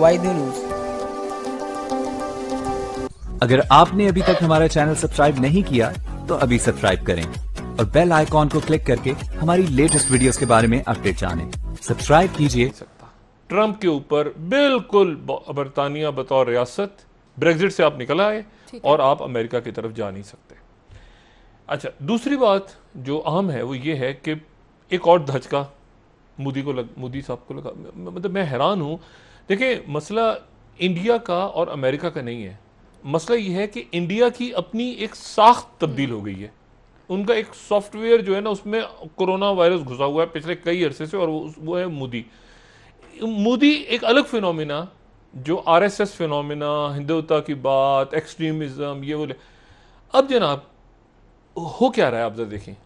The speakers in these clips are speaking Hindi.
वाई न्यूज अगर आपने अभी तक हमारा चैनल सब्सक्राइब नहीं किया तो अभी सब्सक्राइब करें और बेल आइकॉन को क्लिक करके हमारी लेटेस्ट वीडियोस के बारे में अपडेट जाने सब्सक्राइब कीजिए ट्रंप के ऊपर बिल्कुल बरतानिया बतौर रियासत ब्रेग्जिट से आप निकल आए और आप अमेरिका की तरफ जा नहीं सकते अच्छा दूसरी बात जो अहम है वो ये है कि एक और धचका मोदी को लग मोदी साहब को लगा मतलब मैं हैरान हूँ देखिए मसला इंडिया का और अमेरिका का नहीं है मसला यह है कि इंडिया की अपनी एक साख तब्दील हो गई है उनका एक सॉफ्टवेयर जो है ना उसमें कोरोना वायरस घुसा हुआ है पिछले कई अरसे से और वो, वो है मोदी मोदी एक अलग फिनोमिना जो R S S phenomena Hindutva की बात एक्सट्रीमिज़म ये बोले अब जनाब हो क्या रहा है आप जरा देखें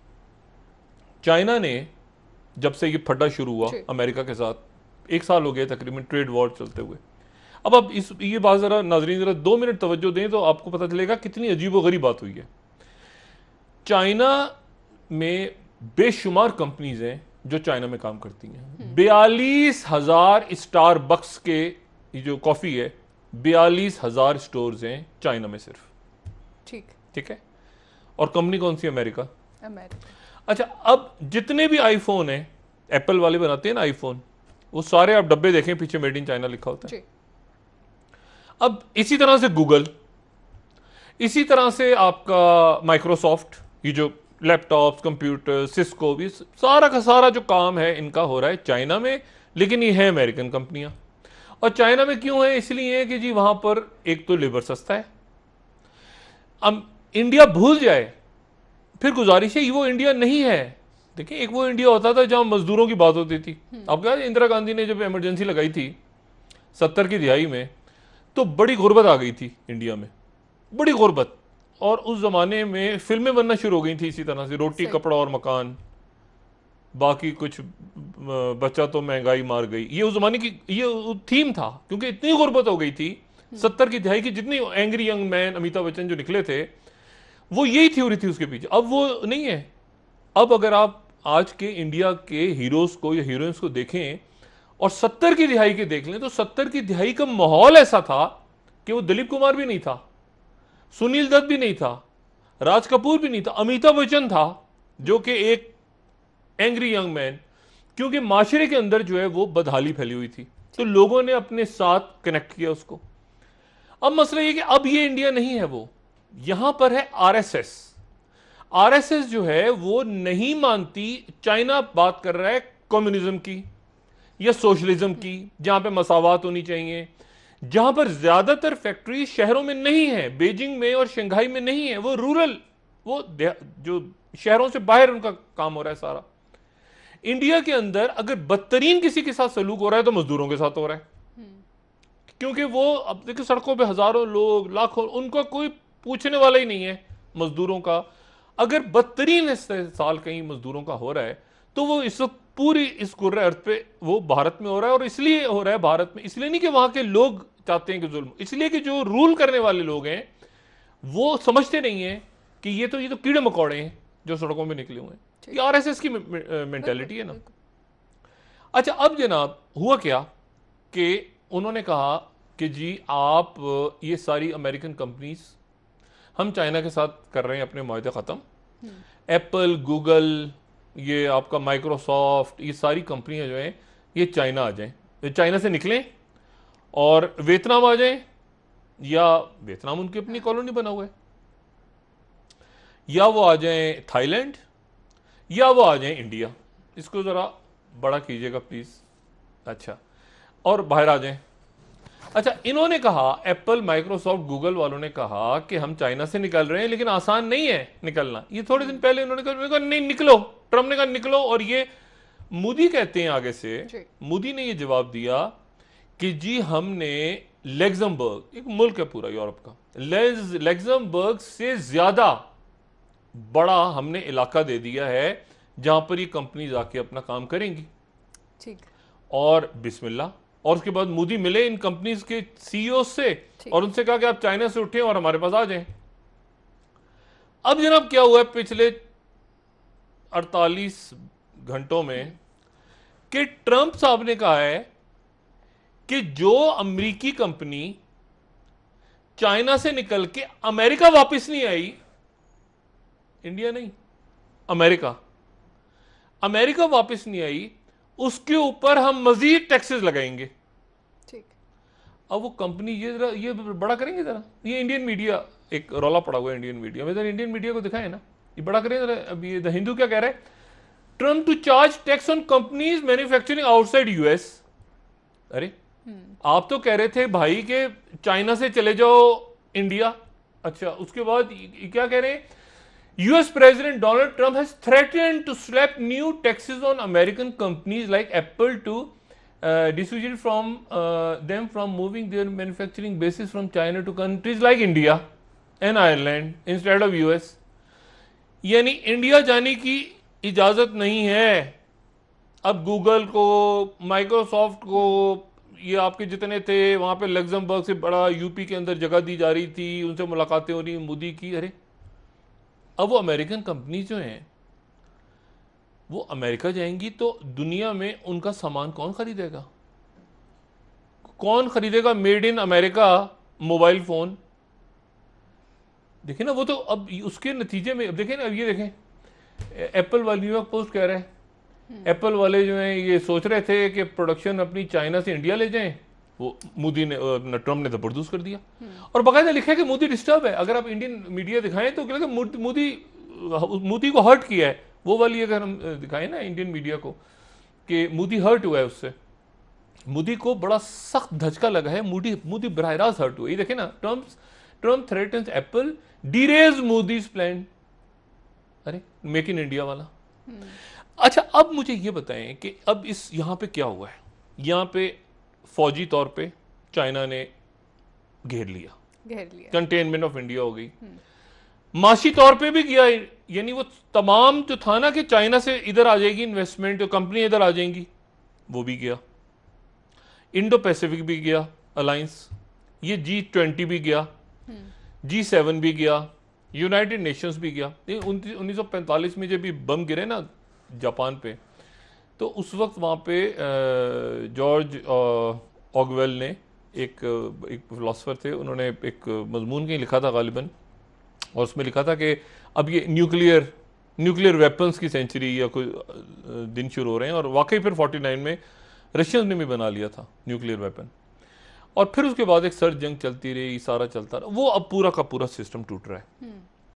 चाइना ने जब से ये फटा शुरू हुआ अमेरिका के साथ एक साल हो गया तकरीबन ट्रेड वॉर चलते हुए अब अब इस ये बात ज़रा नाजरीन ज़रा दो मिनट तवज्जो दें तो आपको पता चलेगा कितनी अजीब गरीब बात हुई है चाइना में बेशुमार कंपनीज हैं जो चाइना में काम करती हैं हम्म। बयालीस हज़ार स्टार बक्स के जो कॉफ़ी है बयालीस हज़ार स्टोर हैं चाइना में सिर्फ ठीक ठीक है और कंपनी कौन सी अमेरिका अमेरिका अच्छा अब जितने भी आईफोन हैं एप्पल वाले बनाते हैं ना आईफोन वो सारे आप डब्बे देखें पीछे मेड इन चाइना लिखा होता है अब इसी तरह से गूगल इसी तरह से आपका माइक्रोसॉफ्ट ये जो लैपटॉप कंप्यूटर सिस्को भी सारा का सारा जो काम है इनका हो रहा है चाइना में लेकिन ये है अमेरिकन कंपनियां और चाइना में क्यों है इसलिए कि जी वहां पर एक तो लेबर सस्ता है अब इंडिया भूल जाए फिर गुजारिश है वो इंडिया नहीं है देखिए एक वो इंडिया होता था जहाँ मजदूरों की बात होती थी हम्म। आप क्या इंदिरा गांधी ने जब इमरजेंसी लगाई थी सत्तर की दिहाई में तो बड़ी गुर्बत आ गई थी इंडिया में बड़ी गुर्बत और उस ज़माने में फिल्में बनना शुरू हो गई थी इसी तरह से रोटी कपड़ा और मकान बाकी कुछ बच्चा तो महंगाई मार गई ये उस ज़माने की ये थीम था क्योंकि इतनी गुर्बत हो गई थी हम्म। सत्तर की दिहाई की जितनी angry young man Amitabh Bachchan जो निकले थे वो यही थ्योरी थी उसके पीछे अब वो नहीं है अब अगर आप आज के इंडिया के हीरोज़ को या हीरोइंस को देखें और सत्तर की दिहाई के देख लें तो सत्तर की दिहाई का माहौल ऐसा था कि वो दिलीप कुमार भी नहीं था सुनील दत्त भी नहीं था राज कपूर भी नहीं था अमिताभ बच्चन था जो कि एक एंग्री यंग मैन क्योंकि माशरे के अंदर जो है वो बदहाली फैली हुई थी तो लोगों ने अपने साथ कनेक्ट किया उसको अब मसला ये कि अब ये इंडिया नहीं है वो यहां पर है आरएसएस आरएसएस जो है वो नहीं मानती चाइना बात कर रहा है कम्युनिज्म की या सोशलिज्म की जहां पे मसावत होनी चाहिए जहां पर ज्यादातर फैक्ट्री शहरों में नहीं है बेजिंग में और शंघाई में नहीं है वो रूरल वो जो शहरों से बाहर उनका काम हो रहा है सारा इंडिया के अंदर अगर बदतरीन किसी के साथ सलूक हो रहा है तो मजदूरों के साथ हो रहा है हम्म। क्योंकि वो अब देखिए सड़कों पे हजारों लोग लाखों उनका कोई पूछने वाला ही नहीं है मजदूरों का अगर बदतरीन साल कहीं मजदूरों का हो रहा है तो वो इस वक्त पूरी इस कुर्र अर्थ पे वो भारत में हो रहा है और इसलिए हो रहा है भारत में इसलिए नहीं कि वहां के लोग चाहते हैं कि जुल्म इसलिए कि जो रूल करने वाले लोग हैं वो समझते नहीं है कि ये तो ये तो कीड़े मकौड़े हैं जो सड़कों में निकले हुए हैं ये एस की मेंटेलिटी है ना अच्छा अब जनाब हुआ क्या कि उन्होंने कहा कि जी आप ये सारी अमेरिकन कंपनीज हम चाइना के साथ कर रहे हैं अपने माहे ख़त्म एप्पल गूगल ये आपका माइक्रोसॉफ्ट ये सारी कंपनियां जो हैं ये चाइना आ जाएं चाइना से निकलें और वियतनाम आ जाएं या वियतनाम उनकी अपनी कॉलोनी बना हुआ है या वो आ जाएं थाईलैंड या वो आ जाएं इंडिया इसको ज़रा बड़ा कीजिएगा प्लीज़ अच्छा और बाहर आ जाएं अच्छा इन्होंने कहा एप्पल माइक्रोसॉफ्ट गूगल वालों ने कहा कि हम चाइना से निकल रहे हैं लेकिन आसान नहीं है निकलना ये थोड़े दिन पहले इन्होंने कहा नहीं निकलो ट्रम्प ने कहा निकलो और ये मोदी कहते हैं आगे से मोदी ने ये जवाब दिया कि जी हमने लेग्जमबर्ग एक मुल्क है पूरा यूरोप का लेग्जमबर्ग से ज्यादा बड़ा हमने इलाका दे दिया है जहां पर ये कंपनी जाके अपना काम करेंगी ठीक और बिस्मिल्ला और उसके बाद मोदी मिले इन कंपनीज के सीईओ से और उनसे कहा कि आप चाइना से उठे और हमारे पास आ जाए अब जनाब क्या हुआ है पिछले 48 घंटों में हम्म। कि ट्रंप साहब ने कहा है कि जो अमेरिकी कंपनी चाइना से निकल के अमेरिका वापस नहीं आई इंडिया नहीं अमेरिका अमेरिका वापस नहीं आई उसके ऊपर हम मजीद टैक्सेस लगाएंगे ठीक अब वो कंपनी ये जरा ये बड़ा करेंगे जरा ये इंडियन मीडिया एक रोला पड़ा हुआ है इंडियन मीडिया में जरा इंडियन मीडिया को दिखाए ना ये बड़ा करेंगे जरा अब ये द हिंदू क्या कह रहे हैं Trump to charge tax on companies manufacturing outside US अरे हम्म। आप तो कह रहे थे भाई के चाइना से चले जाओ इंडिया अच्छा उसके बाद क्या कह रहे हैं US President Donald Trump has threatened to slap new taxes on American companies like Apple to uh, dissuade from uh, them from moving their manufacturing bases from China to countries like India and Ireland instead of US. यानी इंडिया जाने की इजाज़त नहीं है अब गूगल को माइक्रोसॉफ्ट को ये आपके जितने थे वहाँ पे लग्जमबर्ग से बड़ा यूपी के अंदर जगह दी जा रही थी उनसे मुलाकातें हो रही मोदी की अरे अब वो अमेरिकन कंपनी जो हैं वो अमेरिका जाएंगी तो दुनिया में उनका सामान कौन ख़रीदेगा कौन ख़रीदेगा made in America mobile phone देखिए ना वो तो अब उसके नतीजे में अब देखें ना अब ये देखें एप्पल वाली न्यूयॉर्क पोस्ट कह रहे हैं हम्म। एप्पल वाले जो हैं ये सोच रहे थे कि प्रोडक्शन अपनी चाइना से इंडिया ले जाएं मोदी ने ट्रंप ने तो प्रोड्यूस कर दिया और बाकायदा लिखा है कि मोदी डिस्टर्ब है अगर आप इंडियन मीडिया दिखाएं तो क्या मोदी मोदी को हर्ट किया है वो वाली अगर हम दिखाएं ना इंडियन मीडिया को कि मोदी हर्ट हुआ है उससे मोदी को बड़ा सख्त धचका लगा है मोदी मोदी बरह रास्त हर्ट हुआ ये देखे ना Trump Trump threatens Apple derails Modi plan अरे मेक इन इंडिया वाला हम्म। अच्छा अब मुझे ये बताएं कि अब इस यहां पे क्या हुआ है यहां पे फौजी तौर पे चाइना ने घेर लिया घेर लिया कंटेनमेंट ऑफ इंडिया हो गई हम्म। माशी तौर पे भी किया यानी वो तमाम जो था ना कि चाइना से इधर आ जाएगी इन्वेस्टमेंट जो कंपनी इधर आ जाएंगी वो भी गया इंडो पैसिफिक भी गया अलायंस ये जी ट्वेंटी भी गया जी हम्म। सेवन भी गया यूनाइटेड नेशंस भी गया उन्नीस सौ पैंतालीस में जब ये बम गिरे ना जापान पे तो उस वक्त वहाँ पे जॉर्ज ऑगवेल ने एक एक फ़िलासफ़र थे उन्होंने एक मजमून कहीं लिखा था गालिबा और उसमें लिखा था कि अब ये न्यूक्लियर न्यूक्लियर वेपन्स की सेंचुरी या कोई दिन शुरू हो रहे हैं और वाकई फिर 49 में रशियंस ने भी बना लिया था न्यूक्लियर वेपन और फिर उसके बाद एक सर्च जंग चलती रही सारा चलता रहा वो अब पूरा का पूरा सिस्टम टूट रहा है हम्म।